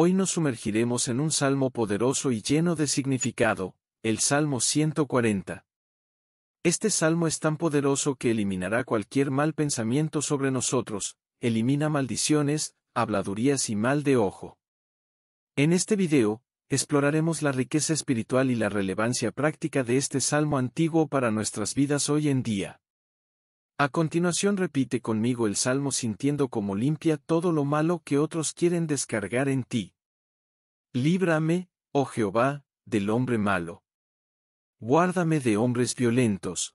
Hoy nos sumergiremos en un salmo poderoso y lleno de significado, el Salmo 140. Este salmo es tan poderoso que eliminará cualquier mal pensamiento sobre nosotros, elimina maldiciones, habladurías y mal de ojo. En este video, exploraremos la riqueza espiritual y la relevancia práctica de este salmo antiguo para nuestras vidas hoy en día. A continuación repite conmigo el salmo sintiendo como limpia todo lo malo que otros quieren descargar en ti. Líbrame, oh Jehová, del hombre malo. Guárdame de hombres violentos,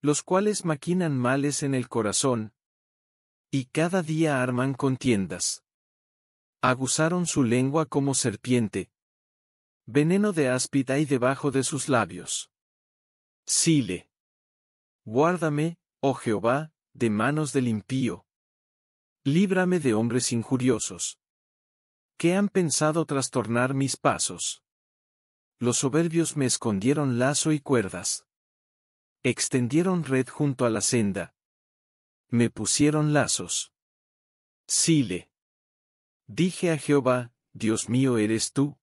los cuales maquinan males en el corazón, y cada día arman contiendas. Aguzaron su lengua como serpiente. Veneno de áspid hay debajo de sus labios. Sile. Guárdame, oh Jehová, de manos del impío. Líbrame de hombres injuriosos. ¿Qué han pensado trastornar mis pasos. Los soberbios me escondieron lazo y cuerdas. Extendieron red junto a la senda. Me pusieron lazos. Sile. Dije a Jehová, Dios mío eres tú.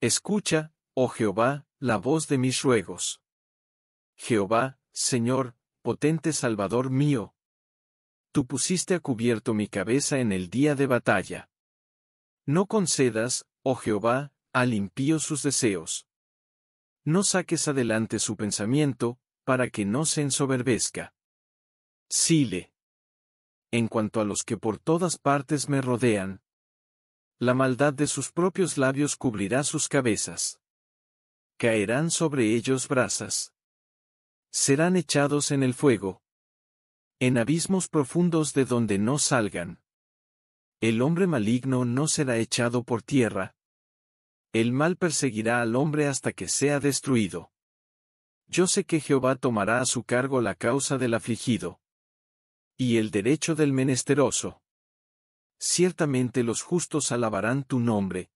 Escucha, oh Jehová, la voz de mis ruegos. Jehová, Señor, potente Salvador mío. Tú pusiste a cubierto mi cabeza en el día de batalla. No concedas, oh Jehová, al impío sus deseos. No saques adelante su pensamiento, para que no se ensoberbezca. Sile. En cuanto a los que por todas partes me rodean, la maldad de sus propios labios cubrirá sus cabezas. Caerán sobre ellos brasas serán echados en el fuego. En abismos profundos de donde no salgan. El hombre maligno no será echado por tierra. El mal perseguirá al hombre hasta que sea destruido. Yo sé que Jehová tomará a su cargo la causa del afligido. Y el derecho del menesteroso. Ciertamente los justos alabarán tu nombre.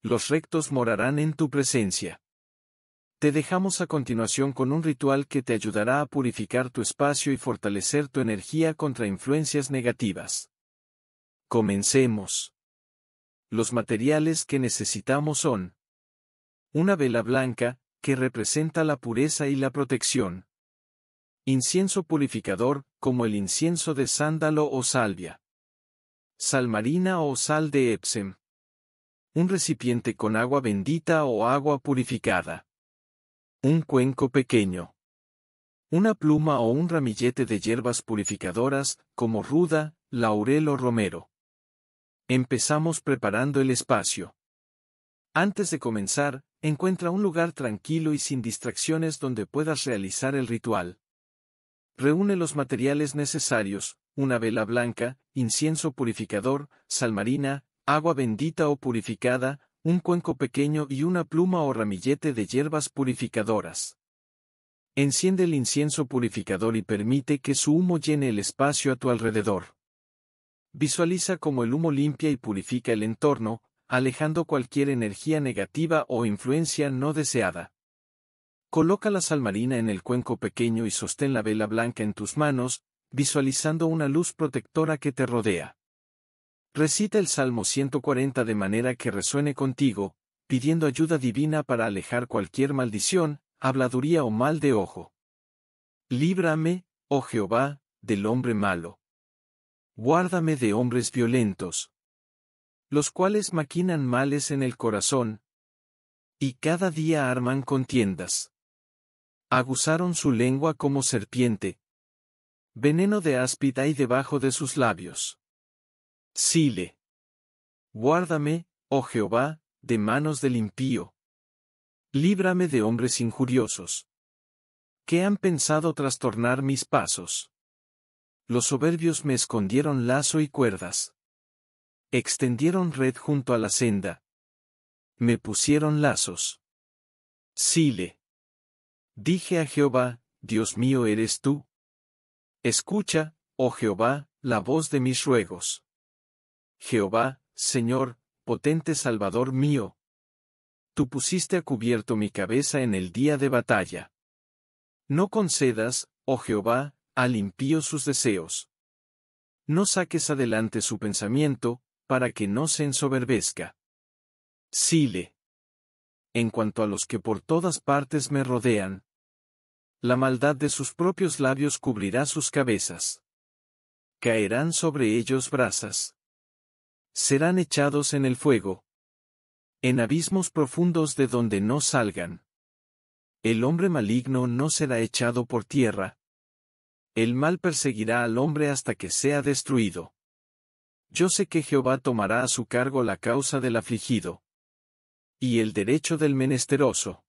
Los rectos morarán en tu presencia. Te dejamos a continuación con un ritual que te ayudará a purificar tu espacio y fortalecer tu energía contra influencias negativas. Comencemos. Los materiales que necesitamos son una vela blanca, que representa la pureza y la protección. Incienso purificador, como el incienso de sándalo o salvia. Sal marina o sal de Epsom. Un recipiente con agua bendita o agua purificada. Un cuenco pequeño. Una pluma o un ramillete de hierbas purificadoras, como ruda, laurel o romero. Empezamos preparando el espacio. Antes de comenzar, encuentra un lugar tranquilo y sin distracciones donde puedas realizar el ritual. Reúne los materiales necesarios, una vela blanca, incienso purificador, salmarina, agua bendita o purificada, un cuenco pequeño y una pluma o ramillete de hierbas purificadoras. Enciende el incienso purificador y permite que su humo llene el espacio a tu alrededor. Visualiza cómo el humo limpia y purifica el entorno, alejando cualquier energía negativa o influencia no deseada. Coloca la salmarina en el cuenco pequeño y sostén la vela blanca en tus manos, visualizando una luz protectora que te rodea. Recita el Salmo 140 de manera que resuene contigo, pidiendo ayuda divina para alejar cualquier maldición, habladuría o mal de ojo. Líbrame, oh Jehová, del hombre malo. Guárdame de hombres violentos, los cuales maquinan males en el corazón, y cada día arman contiendas. Aguzaron su lengua como serpiente. Veneno de áspid hay debajo de sus labios. Sile. Guárdame, oh Jehová, de manos del impío. Líbrame de hombres injuriosos. ¿Qué han pensado trastornar mis pasos. Los soberbios me escondieron lazo y cuerdas. Extendieron red junto a la senda. Me pusieron lazos. Sile. Dije a Jehová, Dios mío eres tú. Escucha, oh Jehová, la voz de mis ruegos. Jehová, Señor, potente Salvador mío. Tú pusiste a cubierto mi cabeza en el día de batalla. No concedas, oh Jehová, al impío sus deseos. No saques adelante su pensamiento, para que no se ensoberbezca. Sile. En cuanto a los que por todas partes me rodean, la maldad de sus propios labios cubrirá sus cabezas. Caerán sobre ellos brasas serán echados en el fuego. En abismos profundos de donde no salgan. El hombre maligno no será echado por tierra. El mal perseguirá al hombre hasta que sea destruido. Yo sé que Jehová tomará a su cargo la causa del afligido. Y el derecho del menesteroso.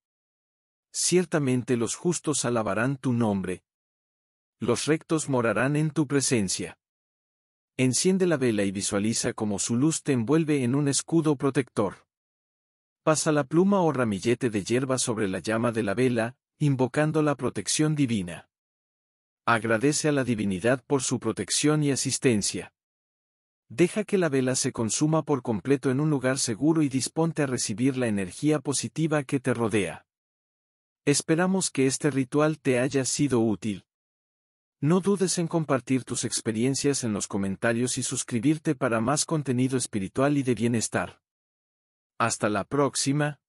Ciertamente los justos alabarán tu nombre. Los rectos morarán en tu presencia. Enciende la vela y visualiza cómo su luz te envuelve en un escudo protector. Pasa la pluma o ramillete de hierba sobre la llama de la vela, invocando la protección divina. Agradece a la divinidad por su protección y asistencia. Deja que la vela se consuma por completo en un lugar seguro y disponte a recibir la energía positiva que te rodea. Esperamos que este ritual te haya sido útil. No dudes en compartir tus experiencias en los comentarios y suscribirte para más contenido espiritual y de bienestar. Hasta la próxima.